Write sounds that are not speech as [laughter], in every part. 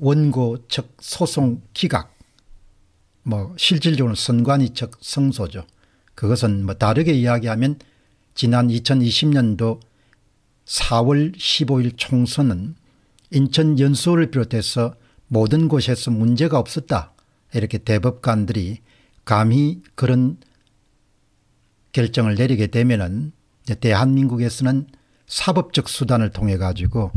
원고 측 소송 기각 뭐 실질적으로 선관위 측 성소죠. 그것은 뭐 다르게 이야기하면 지난 2020년도 4월 15일 총선은 인천 연수를 비롯해서 모든 곳에서 문제가 없었다. 이렇게 대법관들이 감히 그런 결정을 내리게 되면 은 대한민국에서는 사법적 수단을 통해 가지고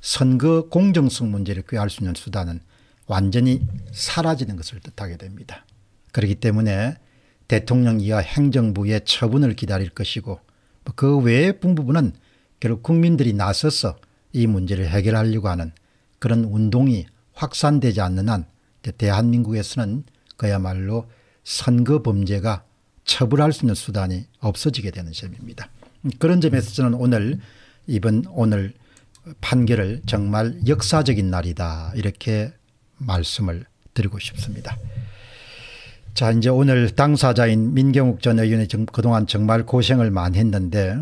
선거 공정성 문제를 꾀할 수 있는 수단은 완전히 사라지는 것을 뜻하게 됩니다. 그렇기 때문에 대통령 이하 행정부의 처분을 기다릴 것이고 뭐 그 외의 분부분은 결국 국민들이 나서서 이 문제를 해결하려고 하는 그런 운동이 확산되지 않는 한 대한민국에서는 그야말로 선거 범죄가 처벌할 수 있는 수단이 없어지게 되는 셈입니다. 그런 점에서 저는 오늘 이번 오늘 판결을 정말 역사적인 날이다 이렇게 말씀을 드리고 싶습니다. 자 이제 오늘 당사자인 민경욱 전 의원이 그동안 정말 고생을 많이 했는데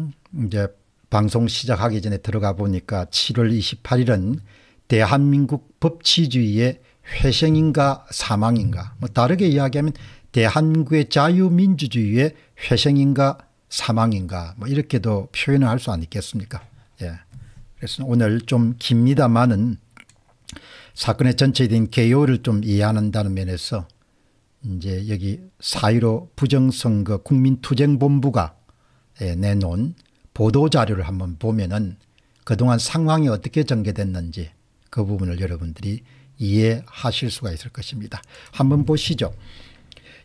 이제 방송 시작하기 전에 들어가 보니까 7월 28일은 대한민국 법치주의의 회생인가 사망인가 뭐 다르게 이야기하면 대한민국의 자유민주주의의 회생인가 사망인가 뭐 이렇게도 표현을 할 수 아니겠습니까 그래서 오늘 좀 깁니다만은 사건의 전체적인 개요를 좀 이해한다는 면에서 이제 여기 사1로 부정선거 국민투쟁본부가 예, 내놓은 보도자료를 한번 보면은 그동안 상황이 어떻게 전개됐는지 그 부분을 여러분들이 이해하실 수가 있을 것입니다. 한번 보시죠.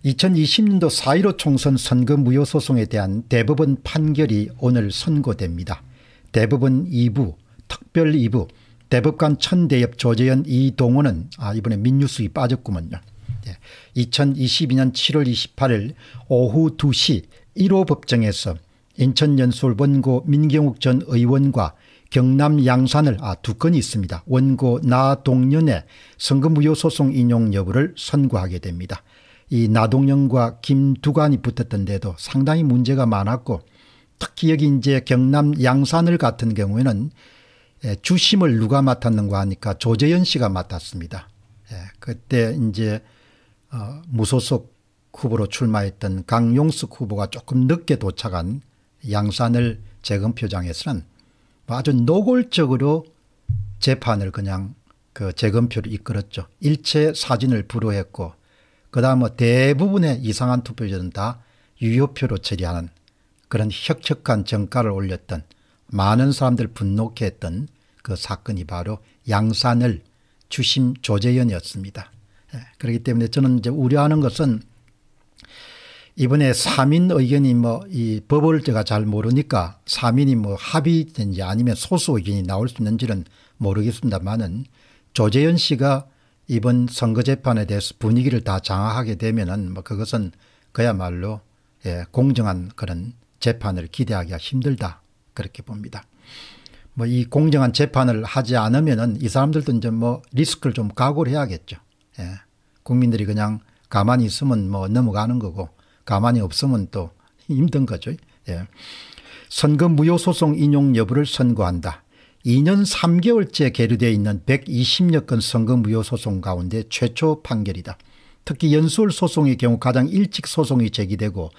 2020년도 4.15 총선 선거 무효소송에 대한 대법원 판결이 오늘 선고됩니다. 대법원 2부 특별 2부 대법관 천대엽 조재현 이동호는 아 이번에 민뉴스에 빠졌구먼요. 2022년 7월 28일 오후 2시 1호 법정에서 인천연수울 원고 민경욱 전 의원과 경남 양산을 아, 두 건이 있습니다. 원고 나동년의 선거무효 소송 인용 여부를 선고하게 됩니다. 이 나동년과 김두관이 붙었던데도 상당히 문제가 많았고 특히 여기 이제 경남 양산을 같은 경우에는 예, 주심을 누가 맡았는가 하니까 조재현 씨가 맡았습니다. 예, 그때 이제 어, 무소속 후보로 출마했던 강용숙 후보가 조금 늦게 도착한 양산을 재검표장에서는 뭐 아주 노골적으로 재판을 그냥 그 재검표로 이끌었죠. 일체 사진을 불허했고 그다음 뭐 대부분의 이상한 투표자는 다 유효표로 처리하는 그런 혁혁한 정가를 올렸던 많은 사람들 분노케 했던 그 사건이 바로 양산을 주심 조재현이었습니다. 예, 그렇기 때문에 저는 이제 우려하는 것은 이번에 3인 의견이 뭐 이 법을 제가 잘 모르니까 3인이 뭐 합의든지 아니면 소수 의견이 나올 수 있는지는 모르겠습니다만은 조재현 씨가 이번 선거재판에 대해서 분위기를 다 장악하게 되면은 뭐 그것은 그야말로 예, 공정한 그런 재판을 기대하기가 힘들다. 그렇게 봅니다. 뭐 이 공정한 재판을 하지 않으면은 이 사람들도 이제 뭐 리스크를 좀 각오를 해야겠죠. 예. 국민들이 그냥 가만히 있으면 뭐 넘어가는 거고 가만히 없으면 또 [laughs] 힘든 거죠. 예. 선거 무효 소송 인용 여부를 선고한다. 2년 3개월째 계류되어 있는 120여 건 선거 무효 소송 가운데 최초 판결이다. 특히 연수월 소송의 경우 가장 일찍 소송이 제기되고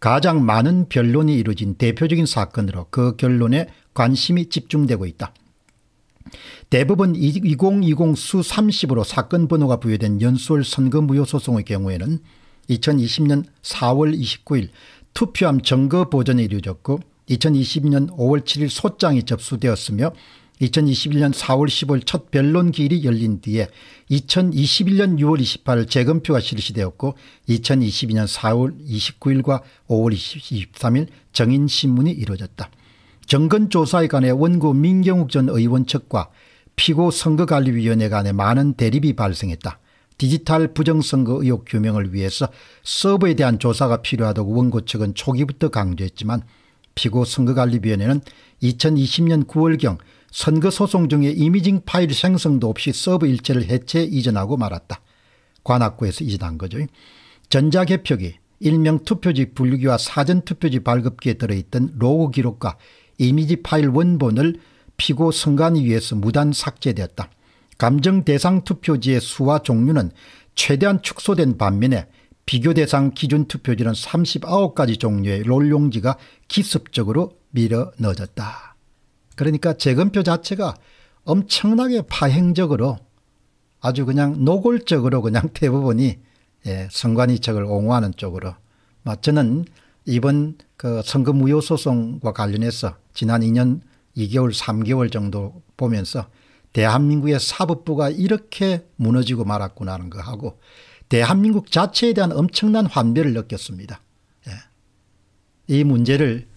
가장 많은 변론이 이루어진 대표적인 사건으로 그 결론에 관심이 집중되고 있다. 대법원 2020 수 30으로 사건 번호가 부여된 연수월 선거 무효 소송의 경우에는 2020년 4월 29일 투표함 증거 보전이 이루어졌고 2020년 5월 7일 소장이 접수되었으며 2021년 4월 1 5일첫 변론 기일이 열린 뒤에 2021년 6월 28일 재검표가 실시되었고 2022년 4월 29일과 5월 23일 정인신문이 이루어졌다. 정건조사에 관해 원고 민경욱 전 의원 측과 피고 선거관리위원회 간에 많은 대립이 발생했다. 디지털 부정선거 의혹 규명을 위해서 서버에 대한 조사가 필요하다고 원고 측은 초기부터 강조했지만 피고 선거관리위원회는 2020년 9월경 선거 소송 중에 이미징 파일 생성도 없이 서브 일체를 해체 이전하고 말았다. 관악구에서 이전한 거죠. 전자개표기 일명 투표지 분류기와 사전투표지 발급기에 들어있던 로고 기록과 이미지 파일 원본을 피고 선관위 위에서 무단 삭제되었다. 감정 대상 투표지의 수와 종류는 최대한 축소된 반면에 비교 대상 기준 투표지는 39가지 종류의 롤용지가 기습적으로 밀어 넣어졌다. 그러니까 재검표 자체가 엄청나게 파행적으로 아주 그냥 노골적으로 그냥 [laughs] 대부분이 예, 선관위책을 옹호하는 쪽으로 저는 이번 그 선거 무효 소송과 관련해서 지난 2년 2개월 3개월 정도 보면서 대한민국의 사법부가 이렇게 무너지고 말았구나 하는 거 하고 대한민국 자체에 대한 엄청난 환배를 느꼈습니다. 예. 이 문제를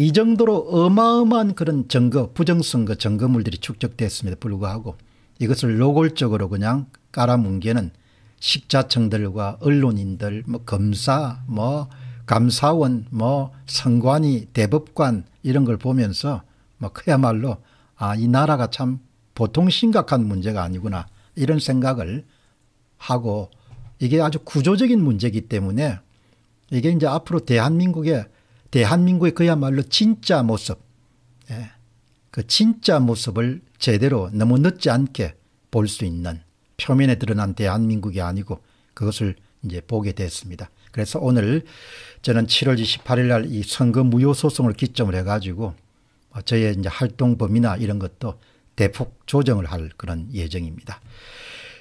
이 정도로 어마어마한 그런 증거 부정선거 증거물들이 축적됐음에도 불구하고 이것을 노골적으로 그냥 깔아뭉개는 식자층들과 언론인들 뭐 검사 뭐 감사원 뭐 선관위 대법관 이런 걸 보면서 뭐 그야말로 아이 나라가 참 보통 심각한 문제가 아니구나 이런 생각을 하고 이게 아주 구조적인 문제이기 때문에 이게 이제 앞으로 대한민국의 대한민국의 그야말로 진짜 모습, 예. 그 진짜 모습을 제대로 너무 늦지 않게 볼 수 있는 표면에 드러난 대한민국이 아니고 그것을 이제 보게 됐습니다. 그래서 오늘 저는 7월 28일 날 이 선거 무효 소송을 기점을 해가지고 저의 이제 활동 범위나 이런 것도 대폭 조정을 할 그런 예정입니다.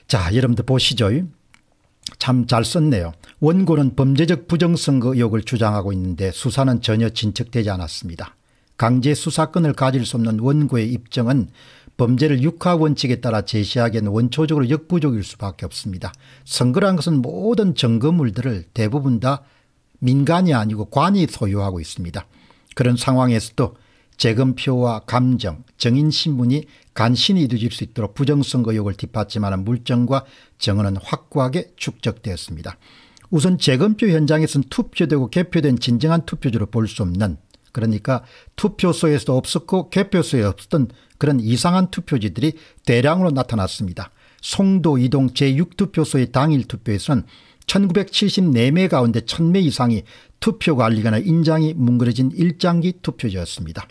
자, 여러분들 보시죠. 참잘 썼네요. 원고는 범죄적 부정선거 의혹을 주장하고 있는데 수사는 전혀 진척되지 않았습니다. 강제 수사권을 가질 수 없는 원고의 입증은 범죄를 육하 원칙에 따라 제시하기에는 원초적으로 역부족일 수밖에 없습니다. 선거란 것은 모든 증거물들을 대부분 다 민간이 아니고 관이 소유하고 있습니다. 그런 상황에서도 재검표와 감정, 정인 신분이 간신히 뒤질 수 있도록 부정선거 의혹을 뒷받침하는 물정과 정언은 확고하게 축적되었습니다. 우선 재검표 현장에선 투표되고 개표된 진정한 투표지로 볼 수 없는 그러니까 투표소에서도 없었고 개표소에 없었던 그런 이상한 투표지들이 대량으로 나타났습니다. 송도 이동 제6투표소의 당일 투표에서는 1974매 가운데 1000매 이상이 투표 관리관의 인장이 뭉그러진 일장기 투표지였습니다.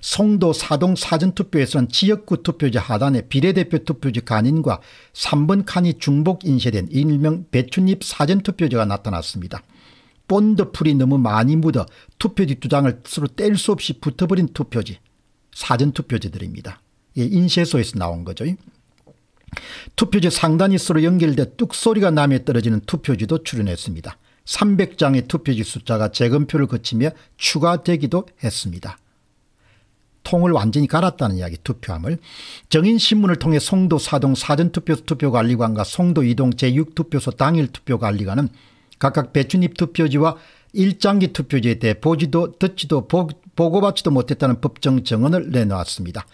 송도 사동 사전투표에선 서 지역구 투표지 하단에 비례대표 투표지 간인과 3번 칸이 중복 인쇄된 일명 배춧잎 사전투표지가 나타났습니다. 본드풀이 너무 많이 묻어 투표지 두 장을 서로 뗄 수 없이 붙어버린 투표지 사전투표지들입니다. 예, 인쇄소에서 나온 거죠. 투표지 상단이 서로 연결돼 뚝소리가 남에 떨어지는 투표지도 출연했습니다. 300장의 투표지 숫자가 재검표를 거치며 추가되기도 했습니다. 통을 완전히 갈았다는 이야기 투표함을 정인신문을 통해 송도 사동 사전투표소 투표관리관과 송도 이동 제6투표소 당일 투표관리관은 각각 배춘입 투표지와 일장기 투표지에 대해 보지도 듣지도 보, 보고받지도 못했다는 법정 증언을 내놓았습니다.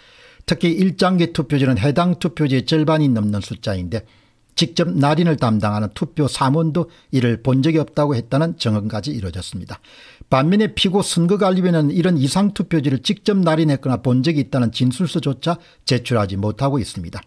특히 일장기 투표지는 해당 투표지의 절반이 넘는 숫자인데 직접 날인을 담당하는 투표 사원도 이를 본 적이 없다고 했다는 증언까지 이뤄졌습니다. 반면에 피고 선거관리위는 이런 이상투표지를 직접 날인했거나 본 적이 있다는 진술서조차 제출하지 못하고 있습니다.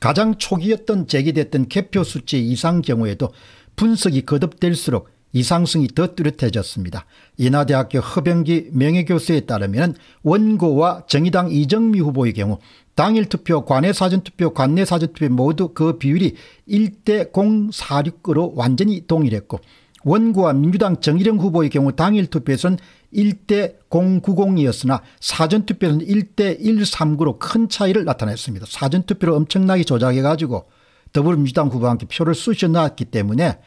가장 초기였던 제기됐던 개표 수치 이상 경우에도 분석이 거듭될수록 이상성이 더 뚜렷해졌습니다. 인하대학교 허병기 명예교수에 따르면 원고와 정의당 이정미 후보의 경우 당일 투표, 관내 사전투표, 관내 사전투표 모두 그 비율이 1대 046으로 완전히 동일했고 원구와 민주당 정의령 후보의 경우 당일 투표에서는 1대 090이었으나 사전투표에서는 1대 139로 큰 차이를 나타냈습니다. 사전투표를 엄청나게 조작해가지고 더불어민주당 후보와 함께 표를 쑤셔 넣었기 때문에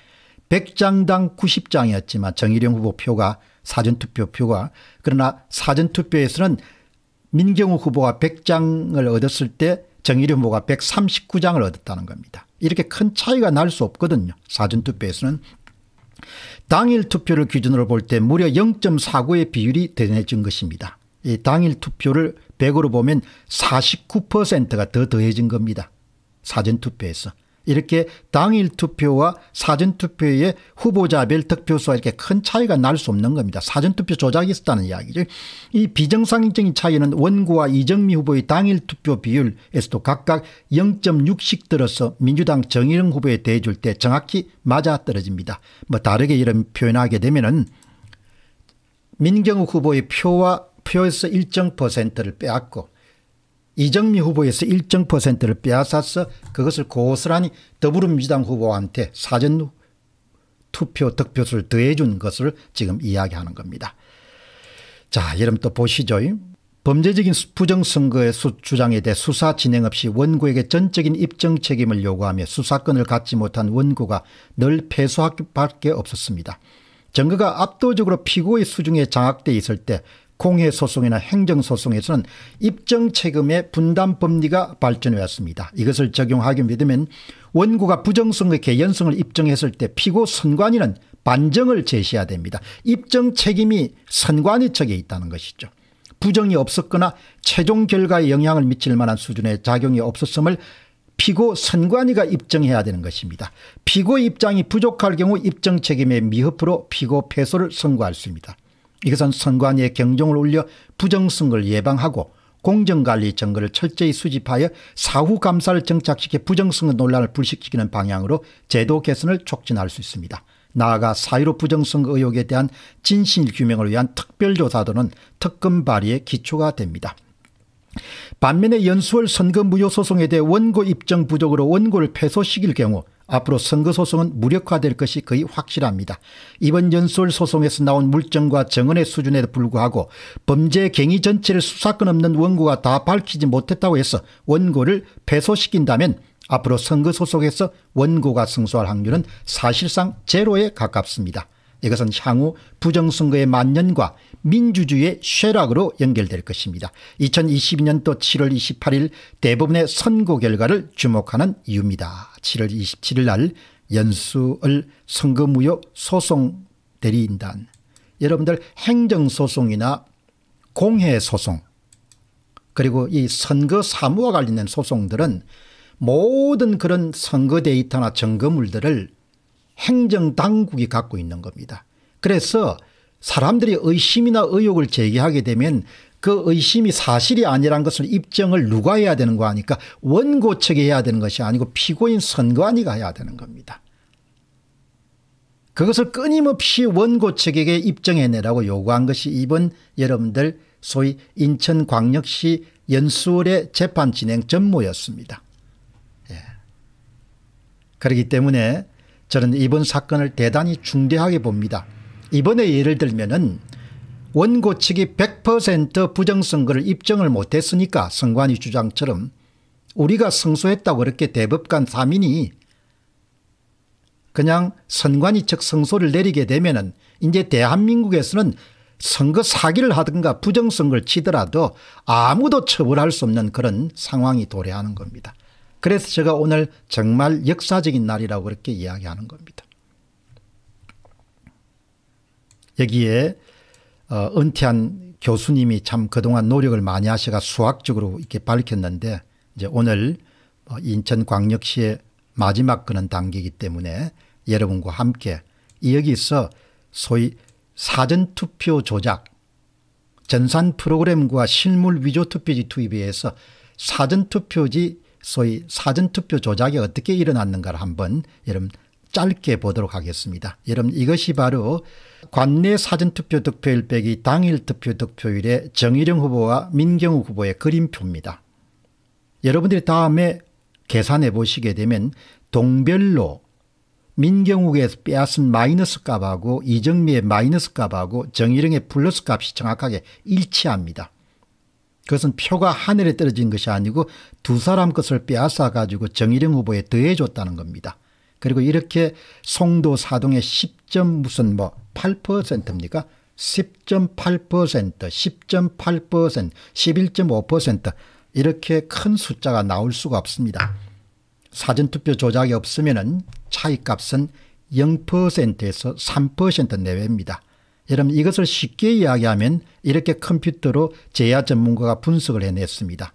100장당 90장이었지만 정의령 후보 표가 사전투표 표가 그러나 사전투표에서는 민경우 후보가 100장을 얻었을 때 정의령 후보가 139장을 얻었다는 겁니다. 이렇게 큰 차이가 날 수 없거든요. 사전투표에서는 당일 투표를 기준으로 볼 때 무려 0.49의 비율이 대단해진 것입니다. 이 당일 투표를 100으로 보면 49%가 더 더해진 겁니다. 사전투표에서. 이렇게 당일 투표와 사전 투표의 후보자별 득표수와 이렇게 큰 차이가 날 수 없는 겁니다. 사전 투표 조작이 있었다는 이야기죠. 이 비정상적인 차이는 원구와 이정미 후보의 당일 투표 비율에서도 각각 0.6씩 들어서 민주당 정일령 후보에 대줄 해때 정확히 맞아떨어집니다. 뭐 다르게 이런 표현하게 되면은 민경욱 후보의 표와 표에서 일정 퍼센트를 빼앗고 이정미 후보에서 일정 퍼센트를 빼앗아서 그것을 고스란히 더불어민주당 후보한테 사전 투표 득표수를 더해준 것을 지금 이야기하는 겁니다. 자 여러분 또 보시죠. 범죄적인 부정선거의 주장에 대해 수사 진행 없이 원고에게 전적인 입증 책임을 요구하며 수사권을 갖지 못한 원고가 늘 패소할 밖에 없었습니다. 증거가 압도적으로 피고의 수중에 장악돼 있을 때 공해소송이나 행정소송에서는 입증책임의 분담법리가 발전해 왔습니다. 이것을 적용하게 되면 원고가 부정성의 개연성을 입증했을 때 피고 선관위는 반정을 제시해야 됩니다. 입증 책임이 선관위 측에 있다는 것이죠. 부정이 없었거나 최종 결과에 영향을 미칠 만한 수준의 작용이 없었음을 피고 선관위가 입증해야 되는 것입니다. 피고 입장이 부족할 경우 입증 책임의 미흡으로 피고 패소를 선고할 수 있습니다. 이것은 선관위의 경종을 울려 부정선거를 예방하고 공정관리 증거를 철저히 수집하여 사후 감사를 정착시켜 부정선거 논란을 불식시키는 방향으로 제도 개선을 촉진할 수 있습니다. 나아가 사유로 부정선거 의혹에 대한 진실 규명을 위한 특별조사도는 특검 발의의 기초가 됩니다. 반면에 연수월 선거 무효 소송에 대해 원고 입증 부족으로 원고를 패소시킬 경우 앞으로 선거소송은 무력화될 것이 거의 확실합니다. 이번 연설 소송에서 나온 물증과 정언의 수준에도 불구하고 범죄 경위 전체를 수사권 없는 원고가 다 밝히지 못했다고 해서 원고를 패소시킨다면 앞으로 선거소송에서 원고가 승소할 확률은 사실상 제로에 가깝습니다. 이것은 향후 부정선거의 만년과 민주주의의 쇠락으로 연결될 것입니다. 2022년도 7월 28일 대법원의 선고 결과를 주목하는 이유입니다. 7월 27일 날 연수을 선거무효 소송 대리인단 여러분들 행정소송이나 공해소송 그리고 이 선거 사무와 관련된 소송들은 모든 그런 선거 데이터나 증거물들을 행정당국이 갖고 있는 겁니다. 그래서 사람들이 의심이나 의혹을 제기하게 되면 그 의심이 사실이 아니란 것을 입증을 누가 해야 되는 거 아니까 원고 측이 해야 되는 것이 아니고 피고인 선관위가 해야 되는 겁니다. 그것을 끊임없이 원고 측에게 입증해내라고 요구한 것이 이번 여러분들 소위 인천광역시 연수월의 재판 진행 전모였습니다. 예. 그렇기 때문에 저는 이번 사건을 대단히 중대하게 봅니다. 이번에 예를 들면은 원고 측이 100% 부정선거를 입증을 못했으니까 성관이 주장처럼 우리가 성소했다고 그렇게 대법관 3인이 그냥 선관위 측 성소를 내리게 되면 은 이제 대한민국에서는 선거 사기를 하든가 부정선거를 치더라도 아무도 처벌할 수 없는 그런 상황이 도래하는 겁니다. 그래서 제가 오늘 정말 역사적인 날이라고 그렇게 이야기하는 겁니다. 여기에 어, 은퇴한 교수님이 참 그동안 노력을 많이 하셔가 수학적으로 이렇게 밝혔는데 이제 오늘 뭐 인천광역시의 마지막 그는 단계이기 때문에 여러분과 함께 여기서 소위 사전투표 조작 전산 프로그램과 실물 위조 투표지 투입에 의해서 사전투표지 소위 사전투표 조작이 어떻게 일어났는가를 한번 여러분 짧게 보도록 하겠습니다. 여러분 이것이 바로 관내 사전투표 득표일 빼기 당일 투표 득표일의 정일영 후보와 민경욱 후보의 그림표입니다. 여러분들이 다음에 계산해 보시게 되면 동별로 민경욱에서 빼앗은 마이너스 값하고 이정미의 마이너스 값하고 정일영의 플러스 값이 정확하게 일치합니다. 그것은 표가 하늘에 떨어진 것이 아니고 두 사람 것을 빼앗아 가지고 정일영 후보에 더해줬다는 겁니다. 그리고 이렇게 송도 사동의 10점 무슨 뭐 8%입니까? 10.8%, 10.8%, 11.5% 이렇게 큰 숫자가 나올 수가 없습니다. 사전투표 조작이 없으면 차이값은 0%에서 3% 내외입니다. 여러분 이것을 쉽게 이야기하면 이렇게 컴퓨터로 제야 전문가가 분석을 해냈습니다.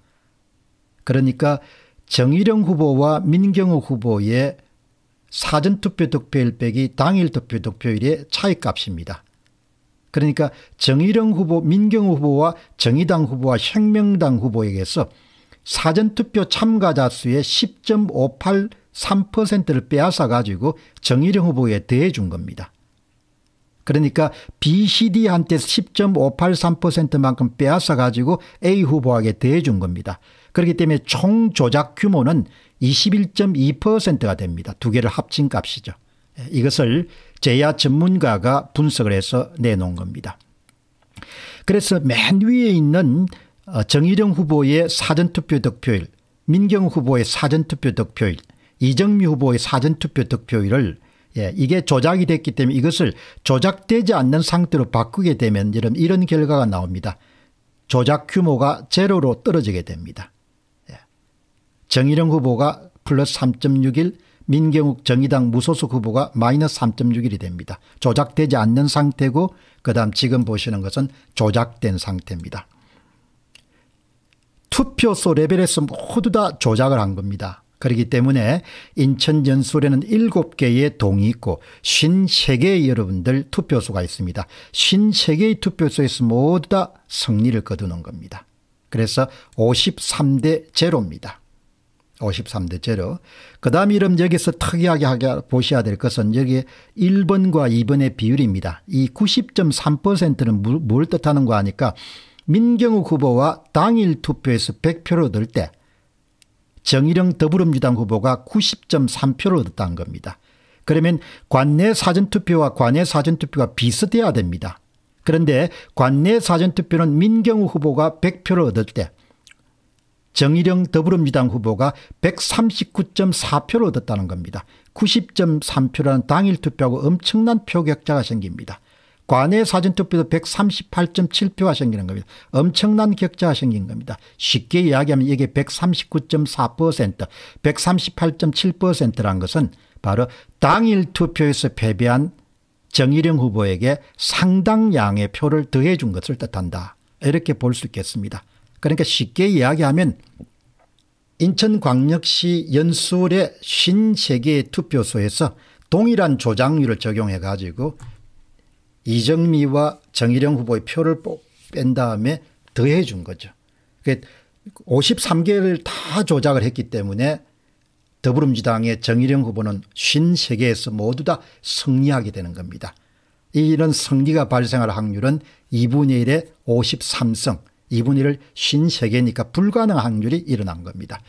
그러니까 정일영 후보와 민경호 후보의 사전투표 득표일 빼기 당일 투표 득표일의 차이값입니다. 그러니까 정일영 후보, 민경호 후보와 정의당 후보와 혁명당 후보에게서 사전투표 참가자 수의 10.583%를 빼앗아 가지고 정일영 후보에 대해준 겁니다. 그러니까 BCD한테 10.583%만큼 빼앗아 가지고 A 후보에게 대준 겁니다. 그렇기 때문에 총 조작 규모는 21.2%가 됩니다. 두 개를 합친 값이죠. 예, 이것을 제야 전문가가 분석을 해서 내놓은 겁니다. 그래서 맨 위에 있는 어, 정의령 후보의 사전투표 득표율, 민경 후보의 사전투표 득표율, 이정미 후보의 사전투표 득표율을 예, 이게 조작이 됐기 때문에 이것을 조작되지 않는 상태로 바꾸게 되면 이런, 이런 결과가 나옵니다. 조작 규모가 제로로 떨어지게 됩니다. 예. 정일영 후보가 플러스 3.61 민경욱 정의당 무소속 후보가 마이너스 3.61이 됩니다. 조작되지 않는 상태고 그다음 지금 보시는 것은 조작된 상태입니다. 투표소 레벨에서 모두 다 조작을 한 겁니다. 그렇기 때문에 인천 전술에는 7개의 동이 있고 53개의 여러분들 투표소가 있습니다. 53개의 투표소에서 모두 다 승리를 거두는 겁니다. 그래서 53대 제입니다 53대 제그 다음 이름 여기서 특이하게 보셔야 될 것은 여기 1번과 2번의 비율입니다. 이 90.3%는 뭘 뜻하는가 하니까 민경욱 후보와 당일 투표에서 100표를 넣을 때 정일영 더불어민주당 후보가 90.3표를 얻었다는 겁니다. 그러면 관내 사전투표와 관외 사전투표가 비슷해야 됩니다. 그런데 관내 사전투표는 민경우 후보가 100표를 얻을 때 정일영 더불어민주당 후보가 139.4표를 얻었다는 겁니다. 90.3표라는 당일 투표하고 엄청난 표격차가 생깁니다. 관외 사전투표도 138.7표가 생기는 겁니다. 엄청난 격차가 생긴 겁니다. 쉽게 이야기하면 이게 139.4% 138.7%란 것은 바로 당일 투표에서 패배한 정일영 후보에게 상당량의 표를 더해 준 것을 뜻한다. 이렇게 볼 수 있겠습니다. 그러니까 쉽게 이야기하면 인천광역시 연수의 신세계 투표소에서 동일한 조작률을 적용해 가지고 이정미와 정일영 후보의 표를 뺀 다음에 더해 준 거죠. 53개를 다 조작을 했기 때문에 더불어민주당의 정일영 후보는 53개에서 모두 다 승리하게 되는 겁니다. 이런 승리가 발생할 확률은 2분의 1에 53승 2분의 1을 53개니까 불가능한 확률이 일어난 겁니다.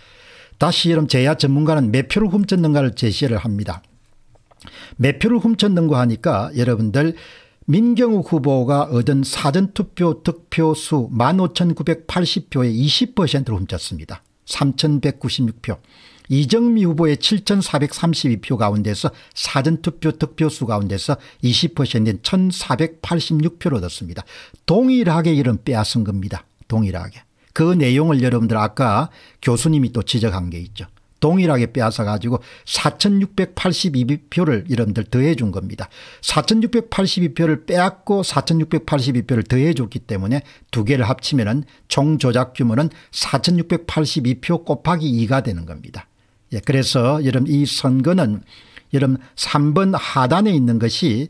다시 여러분 제야 전문가는 매 표를 훔쳤는가를 제시를 합니다. 매 표를 훔쳤는가 하니까 여러분들 민경욱 후보가 얻은 사전투표 득표수 15,980표의 20%를 훔쳤습니다. 3,196표. 이정미 후보의 7,432표 가운데서 사전투표 득표수 가운데서 20%인 1,486표를 얻었습니다. 동일하게 이름 빼앗은 겁니다. 동일하게. 그 내용을 여러분들 아까 교수님이 또 지적한 게 있죠. 동일하게 빼앗아 가지고 4682표를 이런들 더해 준 겁니다. 4682표를 빼앗고 4682표를 더해 줬기 때문에 두 개를 합치면 은총 조작 규모는 4682표 곱하기 2가 되는 겁니다. 예, 그래서 여러분 이 선거는 여러분 3번 하단에 있는 것이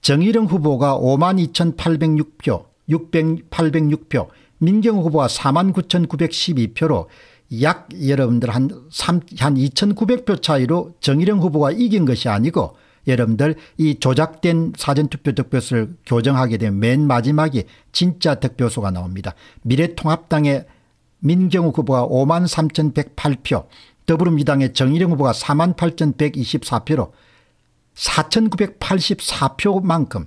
정일영 후보가 52,806표 6 0 6표 민경 후보가 49,912표로 약 여러분들 한, 3, 한 2,900표 차이로 정일영 후보가 이긴 것이 아니고 여러분들 이 조작된 사전투표 득표수를 교정하게 된 맨 마지막에 진짜 득표수가 나옵니다. 미래통합당의 민경욱 후보가 5만 3,108표 더불어민주당의 정일영 후보가 4만 8,124표로 4,984표만큼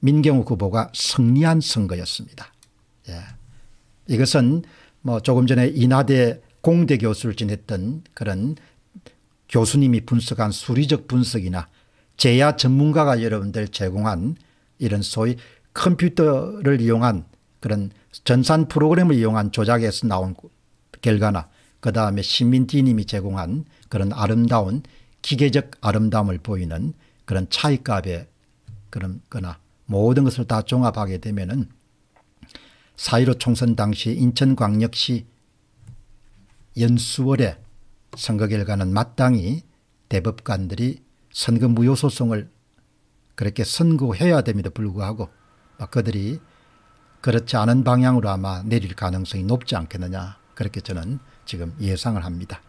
민경욱 후보가 승리한 선거였습니다. 예. 이것은 뭐 조금 전에 인하대 공대 교수를 지냈던 그런 교수님이 분석한 수리적 분석이나 제야 전문가가 여러분들 제공한 이런 소위 컴퓨터를 이용한 그런 전산 프로그램을 이용한 조작에서 나온 결과나 그 다음에 신민티 님이 제공한 그런 아름다운 기계적 아름다움을 보이는 그런 차이값에 그런 거나 모든 것을 다 종합하게 되면은 4.15 총선 당시 인천광역시 연수월의 선거 결과는 마땅히 대법관들이 선거 무효소송을 그렇게 선고해야 됨에도 불구하고 그들이 그렇지 않은 방향으로 아마 내릴 가능성이 높지 않겠느냐 그렇게 저는 지금 예상을 합니다.